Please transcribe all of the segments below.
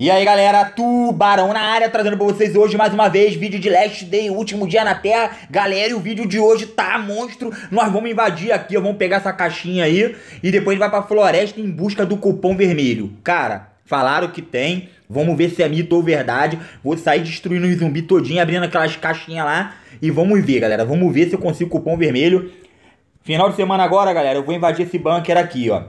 E aí galera, Tubarão na área, trazendo pra vocês hoje mais uma vez vídeo de Last Day, último dia na Terra. Galera, E o vídeo de hoje tá monstro, nós vamos invadir aqui, vamos pegar essa caixinha aí e depois vai pra floresta em busca do cupom vermelho. Cara, falaram que tem, vamos ver se é mito ou verdade. Vou sair destruindo o zumbi todinho, abrindo aquelas caixinhas lá e vamos ver galera, vamos ver se eu consigo cupom vermelho. Final de semana agora galera, eu vou invadir esse bunker aqui ó.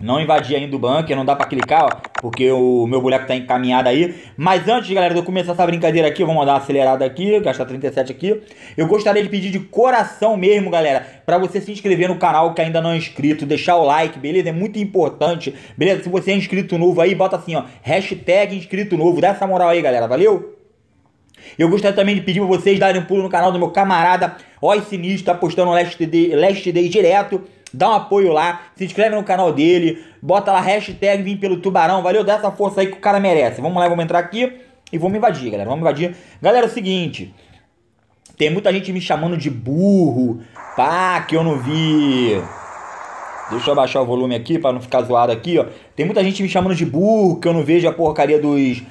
Não invadir ainda o bunker, não dá pra clicar, ó, porque o meu boneco tá encaminhado aí. Mas antes, galera, de eu começar essa brincadeira aqui, vamos dar uma acelerada aqui, gastar 37 aqui. Eu gostaria de pedir de coração mesmo, galera, pra você se inscrever no canal que ainda não é inscrito, deixar o like, beleza? É muito importante, beleza? Se você é inscrito novo aí, bota assim, ó, hashtag inscrito novo. Dá essa moral aí, galera, valeu? Eu gostaria também de pedir pra vocês darem um pulo no canal do meu camarada Oi Sinistro, tá postando Last Day, Last Day direto. Dá um apoio lá, se inscreve no canal dele, bota lá hashtag vim pelo tubarão, valeu? Dá essa força aí que o cara merece. Vamos lá, vamos entrar aqui e vamos invadir, galera. Vamos invadir. Galera, é o seguinte. Tem muita gente me chamando de burro. Pá, que eu não vi. Deixa eu abaixar o volume aqui para não ficar zoado aqui, ó. Tem muita gente me chamando de burro, que eu não vejo a porcaria dos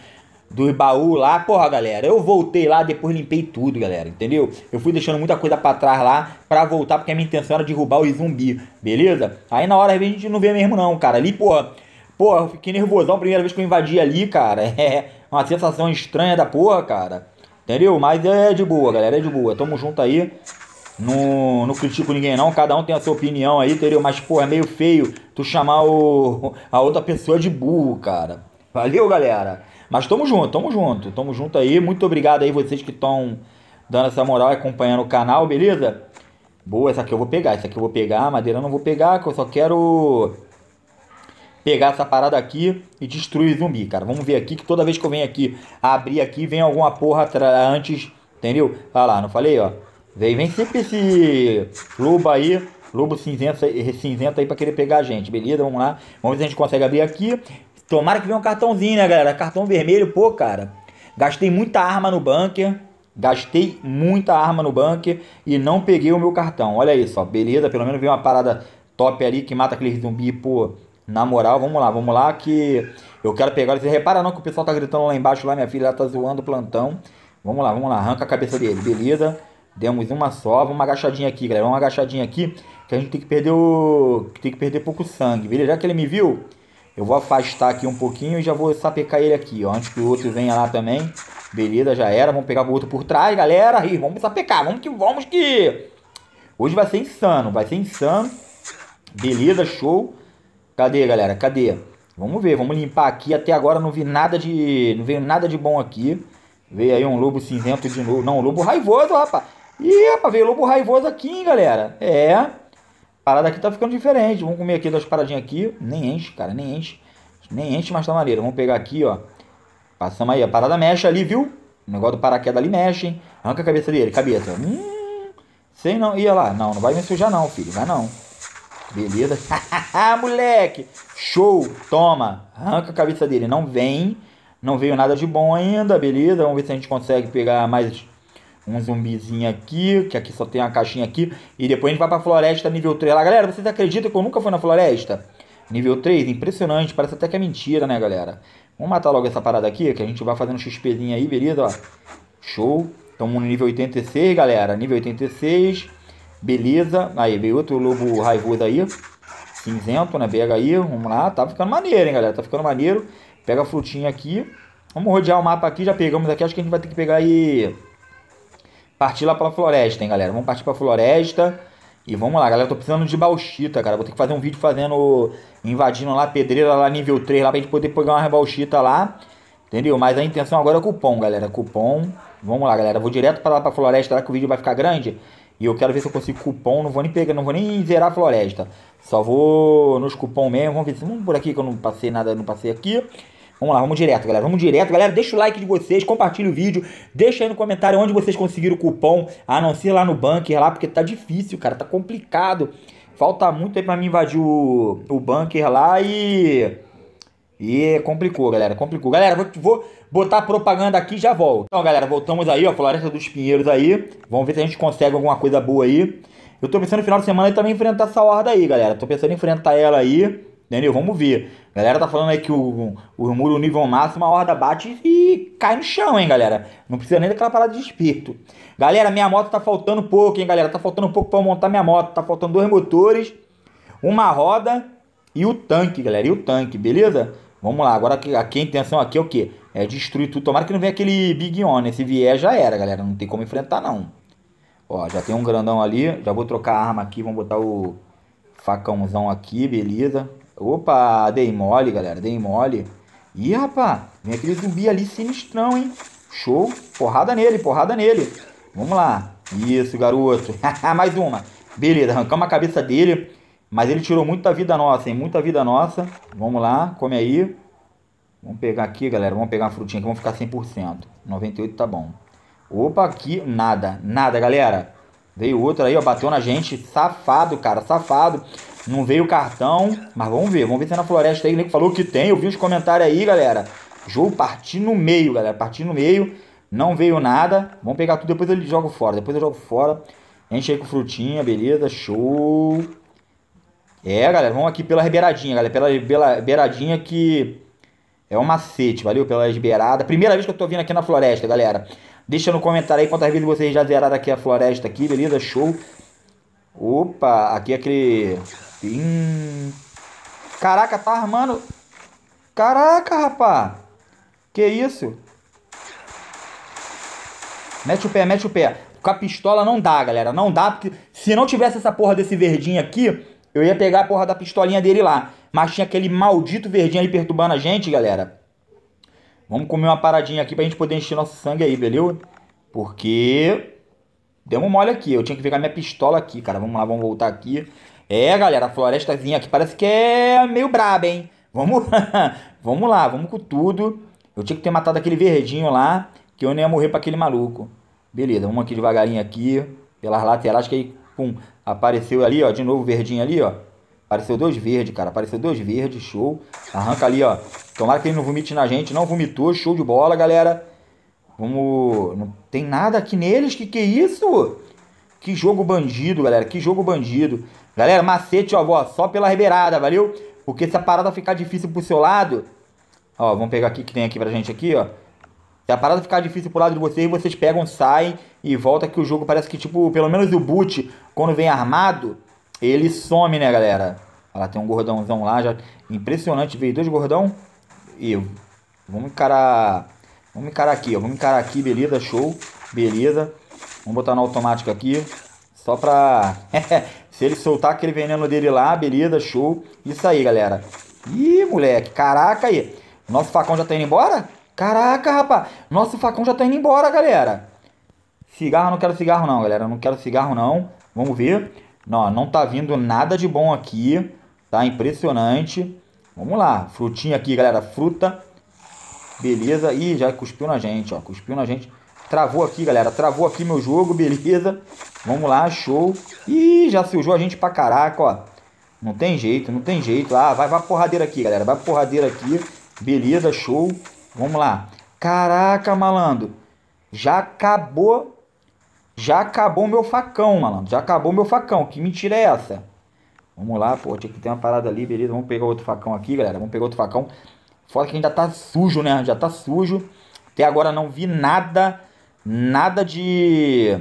do baú lá. Porra, galera, eu voltei lá, depois limpei tudo, galera, entendeu? Eu fui deixando muita coisa para trás lá para voltar, porque a minha intenção era derrubar o zumbi, beleza? Aí na hora, a gente não vê mesmo não, cara. Ali, porra, porra, eu fiquei nervosão a primeira vez que eu invadi ali, cara. É uma sensação estranha da porra, cara. Entendeu? Mas é de boa, galera, é de boa. Tamo junto aí. Não, não critico ninguém não, cada um tem a sua opinião aí, entendeu? Mas, pô, é meio feio tu chamar o, a outra pessoa de burro, cara. Valeu, galera! Mas tamo junto, tamo junto, tamo junto aí. Muito obrigado aí vocês que estão dando essa moral e acompanhando o canal, beleza? Boa, essa aqui eu vou pegar, essa aqui eu vou pegar, madeira eu não vou pegar, que eu só quero pegar essa parada aqui e destruir zumbi, cara. Vamos ver aqui que toda vez que eu venho aqui abrir aqui, vem alguma porra antes, entendeu? Olha lá, não falei, ó. Vem, vem sempre esse lobo aí, lobo cinzento, cinzento aí pra querer pegar a gente, beleza? Vamos lá. Vamos ver se a gente consegue abrir aqui. Tomara que venha um cartãozinho, né, galera? Cartão vermelho, pô, cara. Gastei muita arma no bunker. Gastei muita arma no bunker e não peguei o meu cartão. Olha isso, ó. Beleza, pelo menos veio uma parada top ali que mata aquele zumbi, pô. Na moral, vamos lá, vamos lá que eu quero pegar. Você repara não que o pessoal tá gritando lá embaixo, lá minha filha ela tá zoando o plantão. Vamos lá, vamos lá, arranca a cabeça dele, beleza? Demos uma só, vamos agachadinha aqui, galera. Vamos agachadinha aqui, que a gente tem que perder o... tem que perder pouco sangue, beleza? Já que ele me viu, eu vou afastar aqui um pouquinho e já vou sapecar ele aqui, ó. Antes que o outro venha lá também. Beleza, já era. Vamos pegar o outro por trás, galera. E vamos sapecar. Vamos que vamos que... Hoje vai ser insano. Vai ser insano. Beleza, show. Cadê, galera? Cadê? Vamos ver. Vamos limpar aqui. Até agora não vi nada de... Não veio nada de bom aqui. Veio aí um lobo cinzento de novo. Não, um lobo raivoso, rapaz. Ih, rapaz, veio lobo raivoso aqui, hein, galera. É parada aqui tá ficando diferente. Vamos comer aqui duas paradinhas aqui. Nem enche, cara, nem enche. Nem enche, mas tá maneiro. Vamos pegar aqui, ó. Passamos aí. A parada mexe ali, viu? O negócio do paraquedas ali mexe, hein? Arranca a cabeça dele, cabeça. Hum, sei não. Ia lá. Não, não vai me sujar não, filho. Vai não. Beleza. moleque. Show. Toma. Arranca a cabeça dele. Não vem. Não veio nada de bom ainda, beleza? Vamos ver se a gente consegue pegar mais um zumbizinho aqui, que aqui só tem uma caixinha aqui. E depois a gente vai pra floresta nível 3 lá. Galera, vocês acreditam que eu nunca fui na floresta? Nível 3, impressionante, parece até que é mentira, né, galera? Vamos matar logo essa parada aqui, que a gente vai fazendo XPzinho aí, beleza? Ó. Show. Estamos no nível 86, galera. Nível 86. Beleza. Aí, veio outro lobo raivoso aí. Cinzento, né? Pega aí. Vamos lá. Tá ficando maneiro, hein, galera? Tá ficando maneiro. Pega a frutinha aqui. Vamos rodear o mapa aqui. Já pegamos aqui. Acho que a gente vai ter que pegar aí... E partir lá pra floresta, hein, galera? Vamos partir pra floresta. E vamos lá, galera. Tô precisando de bauxita, cara. Vou ter que fazer um vídeo fazendo. Invadindo lá pedreira lá nível 3 lá pra gente poder pegar uma bauxita lá. Entendeu? Mas a intenção agora é cupom, galera. Cupom. Vamos lá, galera. Vou direto para lá pra floresta lá que o vídeo vai ficar grande. E eu quero ver se eu consigo cupom. Não vou nem pegar, não vou nem zerar a floresta. Só vou nos cupom mesmo. Vamos ver se. Vamos por aqui que eu não passei nada, não passei aqui. Vamos lá, vamos direto, galera. Vamos direto, galera. Deixa o like de vocês, compartilha o vídeo, deixa aí no comentário onde vocês conseguiram o cupom, a ah, não ser lá no bunker lá, porque tá difícil, cara, tá complicado. Falta muito aí pra mim invadir o, o bunker lá e. E complicou, galera. Complicou. Galera, vou, vou botar propaganda aqui e já volto. Então, galera, voltamos aí, ó. Floresta dos Pinheiros aí. Vamos ver se a gente consegue alguma coisa boa aí. Eu tô pensando no final de semana também enfrentar essa horda aí, galera. Tô pensando em enfrentar ela aí. Entendeu? Vamos ver galera tá falando aí que o, o muro nível máximo, a horda bate e cai no chão, hein, galera. Não precisa nem daquela parada de espírito. Galera, minha moto tá faltando pouco, hein, galera. Tá faltando pouco pra eu montar minha moto. Tá faltando dois motores, uma roda e o tanque, galera. E o tanque, beleza? Vamos lá, agora aqui a intenção aqui é o quê? É destruir tudo. Tomara que não venha aquele Big On. Né? Se vier, já era, galera. Não tem como enfrentar, não. Ó, já tem um grandão ali. Já vou trocar a arma aqui. Vamos botar o facãozão aqui, beleza. Opa, dei mole, galera, dei mole. Ih, rapá, vem aquele zumbi ali sinistrão, hein? Show, porrada nele, porrada nele. Vamos lá. Isso, garoto. Mais uma. Beleza, arrancamos a cabeça dele. Mas ele tirou muita vida nossa, hein? Muita vida nossa. Vamos lá, come aí. Vamos pegar aqui, galera. Vamos pegar uma frutinha que vamos ficar 100%. 98 tá bom. Opa, aqui nada. Nada, galera. Veio outro aí, ó. Bateu na gente. Safado, cara. Safado. Não veio cartão, mas vamos ver. Vamos ver se é na floresta aí. O nego falou que tem. Eu vi os comentários aí, galera. Jogo partindo no meio, galera. Partindo no meio. Não veio nada. Vamos pegar tudo. Depois eu jogo fora. Depois eu jogo fora. Enche aí com frutinha, beleza. Show. É, galera. Vamos aqui pela beiradinha, galera. Pela, pela beiradinha que é um macete, valeu? Pela beirada. Primeira vez que eu tô vindo aqui na floresta, galera. Deixa no comentário aí quantas vezes vocês já zeraram aqui a floresta aqui, beleza? Show. Opa, aqui é aquele Caraca, tá armando. Caraca, rapá. Que isso? Mete o pé, mete o pé. Com a pistola não dá, galera. Não dá, porque se não tivesse essa porra desse verdinho aqui, eu ia pegar a porra da pistolinha dele lá. Mas tinha aquele maldito verdinho ali perturbando a gente, galera. Vamos comer uma paradinha aqui pra gente poder encher nosso sangue aí, beleza? Porque... Deu uma mole aqui. Eu tinha que pegar minha pistola aqui, cara. Vamos lá, vamos voltar aqui. É, galera, a florestazinha aqui parece que é meio braba, hein? Vamos, vamos lá, vamos com tudo. Eu tinha que ter matado aquele verdinho lá, que eu nem ia morrer para aquele maluco. Beleza, vamos aqui devagarinho aqui, pelas laterais, que aí, pum, apareceu ali, ó, de novo verdinho ali, ó. Apareceu dois verdes, cara. Apareceu dois verdes, show. Arranca ali, ó. Tomara que ele não vomite na gente. Não vomitou, show de bola, galera. Vamos... Não tem nada aqui neles, que que é isso? Que jogo bandido, galera. Que jogo bandido. Galera, macete, ó, vó! só pela ribeirada, valeu? Porque se a parada ficar difícil pro seu lado... Ó, vamos pegar aqui que tem aqui pra gente aqui, ó. Se a parada ficar difícil pro lado de vocês, vocês pegam, saem e volta que o jogo parece que, tipo, pelo menos o boot, quando vem armado, ele some, né, galera? Ó lá, tem um gordãozão lá, já... Impressionante, veio dois gordão e... Vamos encarar... Vamos encarar aqui, ó. Vamos encarar aqui, beleza, show. Beleza. Vamos botar no automático aqui. Só pra. Se ele soltar aquele veneno dele lá, beleza, show. Isso aí, galera. Ih, moleque. Caraca aí. Nosso facão já tá indo embora? Caraca, rapaz. Nosso facão já tá indo embora, galera. Cigarro, não quero cigarro não, galera. Não quero cigarro não. Vamos ver. Não, não tá vindo nada de bom aqui. Tá impressionante. Vamos lá. Frutinha aqui, galera. Fruta. Beleza. Ih, já cuspiu na gente, ó. Cuspiu na gente. Travou aqui, galera. Travou aqui meu jogo, beleza. Vamos lá, show. Ih, já sujou a gente pra caraca, ó. Não tem jeito, não tem jeito. Ah, vai, vai porradeira aqui, galera. Vai porradeira aqui. Beleza, show. Vamos lá. Caraca, malandro. Já acabou. Já acabou meu facão, malandro. Já acabou meu facão. Que mentira é essa? Vamos lá, pô. Tinha que ter uma parada ali, beleza. Vamos pegar outro facão aqui, galera. Vamos pegar outro facão. Fora que ainda tá sujo, né? Já tá sujo. Até agora não vi nada Nada de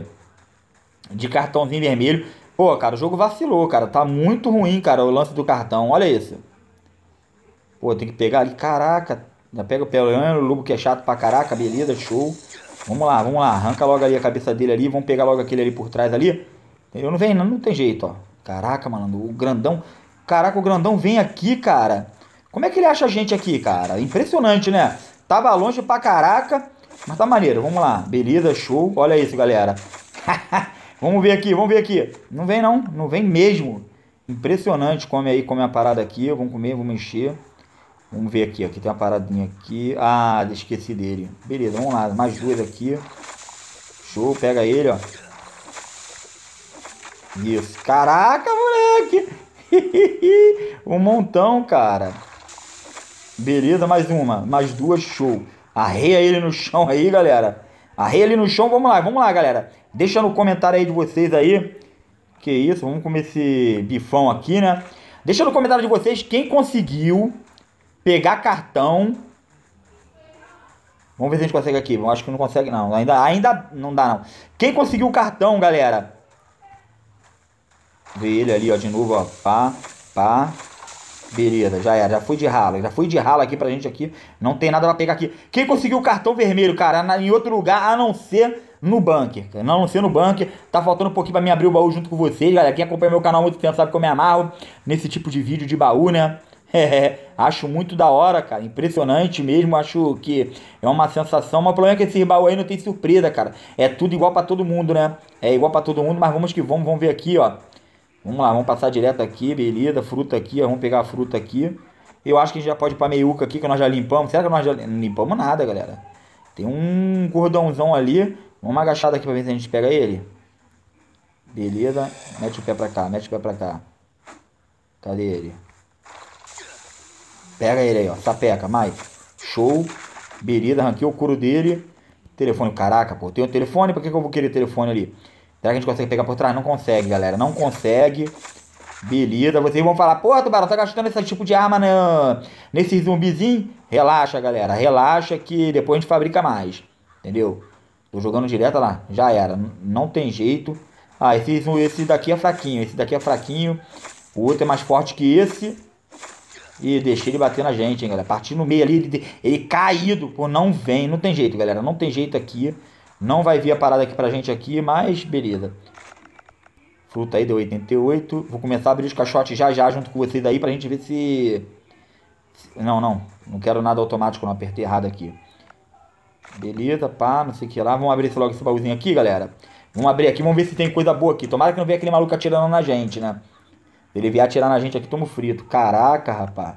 de cartãozinho vermelho. Pô, cara, o jogo vacilou, cara. Tá muito ruim, cara, o lance do cartão. Olha isso. Pô, tem que pegar ali. Caraca. Já pega o Pelano, o Lugo que é chato pra caraca. Beleza, show. Vamos lá, vamos lá. Arranca logo ali a cabeça dele ali. Vamos pegar logo aquele ali por trás ali. Eu não vem não, não tem jeito, ó. Caraca, mano. O grandão. Caraca, o grandão vem aqui, cara. Como é que ele acha a gente aqui, cara? Impressionante, né? Tava longe pra caraca. Mas tá maneiro, vamos lá. Beleza, show. Olha isso, galera. vamos ver aqui, vamos ver aqui. Não vem não, não vem mesmo. Impressionante, come aí, come a parada aqui. Vamos comer, vamos encher. Vamos ver aqui, aqui tem uma paradinha aqui. Ah, esqueci dele. Beleza, vamos lá, mais duas aqui. Show, pega ele, ó. Isso, caraca, moleque! um montão, cara. Beleza, mais uma, mais duas, show. Arreia ele no chão aí, galera. Arreia ele no chão, vamos lá, vamos lá, galera. Deixa no comentário aí de vocês aí. Que isso, vamos comer esse bifão aqui, né? Deixa no comentário de vocês quem conseguiu pegar cartão. Vamos ver se a gente consegue aqui. Eu acho que não consegue, não. Ainda, ainda não dá, não. Quem conseguiu o cartão, galera? Vê ele ali, ó, de novo, ó. Pá, pá, Beleza, já era. Já fui de rala. Já fui de rala aqui pra gente aqui. Não tem nada pra pegar aqui. Quem conseguiu o cartão vermelho, cara, em outro lugar, a não ser no bunker. A Não, ser no bunker. Tá faltando um pouquinho pra mim abrir o baú junto com vocês, galera. Quem acompanha meu canal muito tempo sabe que eu me amarro nesse tipo de vídeo de baú, né? É, acho muito da hora, cara. Impressionante mesmo. Acho que é uma sensação. Mas o problema é que esse baú aí não tem surpresa, cara. É tudo igual para todo mundo, né? É igual para todo mundo, mas vamos que vamos. Vamos ver aqui, ó. Vamos lá, vamos passar direto aqui, beleza. Fruta aqui, ó, vamos pegar a fruta aqui. Eu acho que a gente já pode ir pra meiuca aqui, que nós já limpamos. Será que nós já limpamos nada, galera? Tem um cordãozão ali. Vamos agachar aqui pra ver se a gente pega ele. Beleza. Mete o pé pra cá, mete o pé pra cá. Cadê ele? Pega ele aí, ó. Sapeca, mais. Show. Beleza, arranquei o couro dele. Telefone, caraca, pô. Tem um telefone? Pra que, que eu vou querer telefone ali? Será que a gente consegue pegar por trás? Não consegue, galera. Não consegue. Beleza, vocês vão falar, pô, Tubarão, tá gastando esse tipo de arma né? nesse zumbizinho? Relaxa, galera, relaxa que depois a gente fabrica mais, entendeu? Tô jogando direto lá, já era, não tem jeito. Ah, esse, esse daqui é fraquinho, esse daqui é fraquinho, o outro é mais forte que esse. E deixei ele bater na gente, hein, galera. Partiu no meio ali, ele, ele caído, pô, não vem, não tem jeito, galera, não tem jeito aqui. Não vai vir a parada aqui pra gente aqui, mas beleza. Fruta aí deu 88. Vou começar a abrir os caixotes já já junto com vocês aí pra gente ver se... Não, não. Não quero nada automático, não. Apertei errado aqui. Beleza, pá, não sei o que lá. Vamos abrir logo esse baúzinho aqui, galera. Vamos abrir aqui, vamos ver se tem coisa boa aqui. Tomara que não venha aquele maluco atirando na gente, né? Se ele vier atirar na gente aqui, tomo frito. Caraca, rapaz.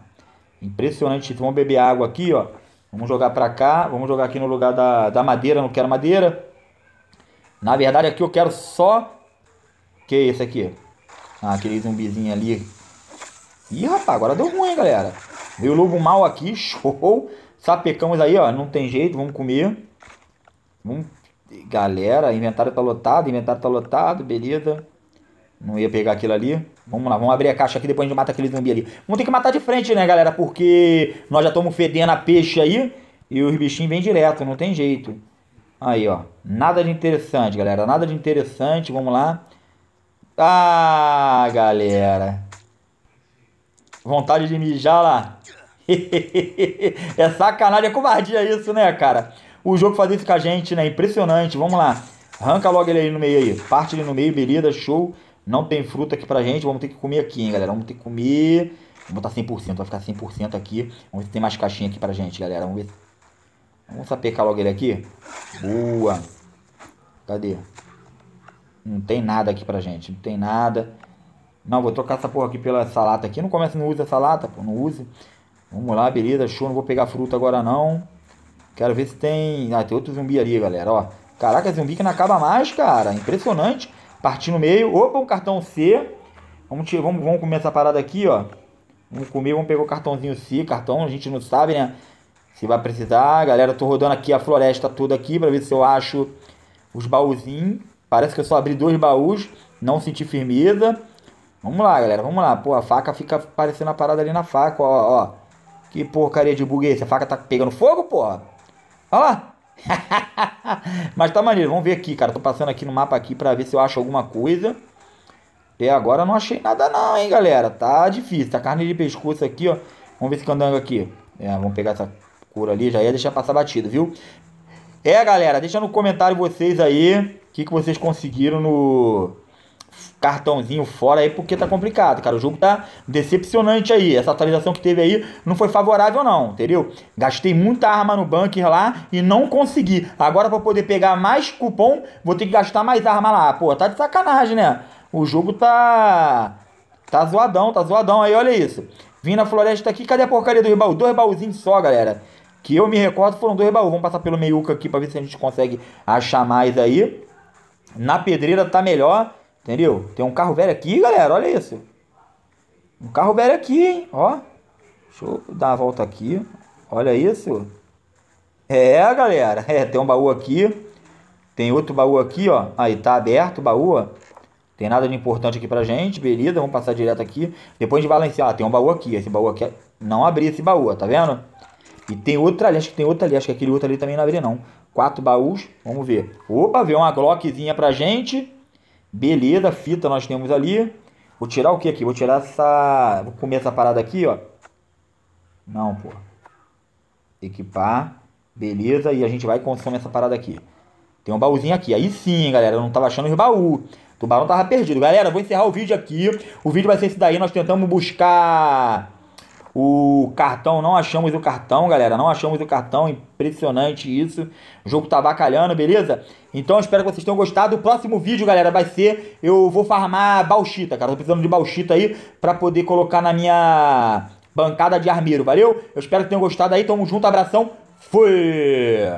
Impressionante isso. Vamos beber água aqui, ó. Vamos jogar para cá, vamos jogar aqui no lugar da, da madeira, não quero madeira. Na verdade aqui eu quero só... Que é esse aqui? Ah, aquele zumbizinho ali. Ih, rapaz, agora deu ruim, hein, galera. Veio o lobo mal aqui, show. Sapecamos aí, ó, não tem jeito, vamos comer. Vamos... Galera, inventário tá lotado, inventário tá lotado, beleza. Não ia pegar aquilo ali. Vamos lá, vamos abrir a caixa aqui, depois a gente mata aquele zumbi ali. Vamos ter que matar de frente, né, galera? Porque nós já estamos fedendo a peixe aí e os bichinhos vêm direto, não tem jeito. Aí, ó. Nada de interessante, galera. Nada de interessante, vamos lá. Ah, galera. Vontade de mijar lá. é sacanagem, é covardia isso, né, cara? O jogo fazer isso com a gente, né? Impressionante. Vamos lá. Arranca logo ele aí no meio aí. Parte ele no meio, beleza, show. Não tem fruta aqui pra gente, vamos ter que comer aqui, hein, galera. Vamos ter que comer. Vou botar 100%, vai ficar 100% aqui. Vamos ver se tem mais caixinha aqui pra gente, galera. Vamos ver. Se... Vamos sapecar logo ele aqui. Boa. Cadê? Não tem nada aqui pra gente, não tem nada. Não, vou trocar essa porra aqui pela essa lata aqui. Não começa, não usa essa lata, pô, não use. Vamos lá, beleza, show. Não vou pegar fruta agora não. Quero ver se tem... Ah, tem outro zumbi ali, galera, ó. Caraca, zumbi que não acaba mais, cara. Impressionante. Partir no meio. Opa, um cartão C. Vamos, tirar, vamos, vamos comer essa parada aqui, ó. Vamos comer, vamos pegar o cartãozinho C. Cartão, a gente não sabe, né? Se vai precisar. Galera, tô rodando aqui a floresta toda aqui pra ver se eu acho os baúzinhos. Parece que eu só abri dois baús. Não senti firmeza. Vamos lá, galera. Vamos lá. Pô, a faca fica parecendo a parada ali na faca, ó, ó. Que porcaria de bug é esse? A faca tá pegando fogo, porra? Olha lá. Mas tá maneiro, vamos ver aqui, cara. Tô passando aqui no mapa aqui pra ver se eu acho alguma coisa. Até agora não achei nada não, hein, galera. Tá difícil. Tá carne de pescoço aqui, ó. Vamos ver esse candango aqui. É, vamos pegar essa cura ali. Já ia deixar passar batido, viu? É, galera, deixa no comentário vocês aí. O que, que vocês conseguiram no cartãozinho fora aí, porque tá complicado, cara. O jogo tá decepcionante aí. Essa atualização que teve aí não foi favorável, não, entendeu? Gastei muita arma no bunker lá e não consegui. Agora, pra poder pegar mais cupom, vou ter que gastar mais arma lá. Pô, tá de sacanagem, né? O jogo tá. Tá zoadão, tá zoadão aí, olha isso. Vim na floresta aqui, cadê a porcaria do rebaú? Dois baúzinhos só, galera. Que eu me recordo foram dois baús. Vamos passar pelo meiuca aqui pra ver se a gente consegue achar mais aí. Na pedreira tá melhor. Entendeu? Tem um carro velho aqui, galera. Olha isso. Um carro velho aqui, hein? Ó. Deixa eu dar uma volta aqui. Olha isso. É, galera. É, tem um baú aqui. Tem outro baú aqui, ó. Aí, tá aberto o baú, ó. Tem nada de importante aqui pra gente. Beleza, vamos passar direto aqui. Depois a gente vai lá em cima. Ah, tem um baú aqui. Esse baú aqui. É não abri esse baú, ó. Tá vendo? E tem outro ali. Acho que tem outro ali. Acho que aquele outro ali também não abri, não. Quatro baús. Vamos ver. Opa, veio uma Glockzinha pra gente. Beleza, fita nós temos ali. Vou tirar o que aqui? Vou tirar essa... Vou comer essa parada aqui, ó. Não, pô. Equipar. Beleza, e a gente vai e consome essa parada aqui. Tem um baúzinho aqui. Aí sim, galera, eu não tava achando os baú. O tubarão tava perdido. Galera, vou encerrar o vídeo aqui. O vídeo vai ser esse daí. Nós tentamos buscar o cartão, não achamos o cartão, galera. Não achamos o cartão. Impressionante isso. O jogo tá bacalhando, beleza? Então espero que vocês tenham gostado. O próximo vídeo, galera, vai ser. Eu vou farmar bauxita, cara. Tô precisando de bauxita aí pra poder colocar na minha bancada de armeiro, valeu? Eu espero que tenham gostado aí. Tamo junto, abração. Fui!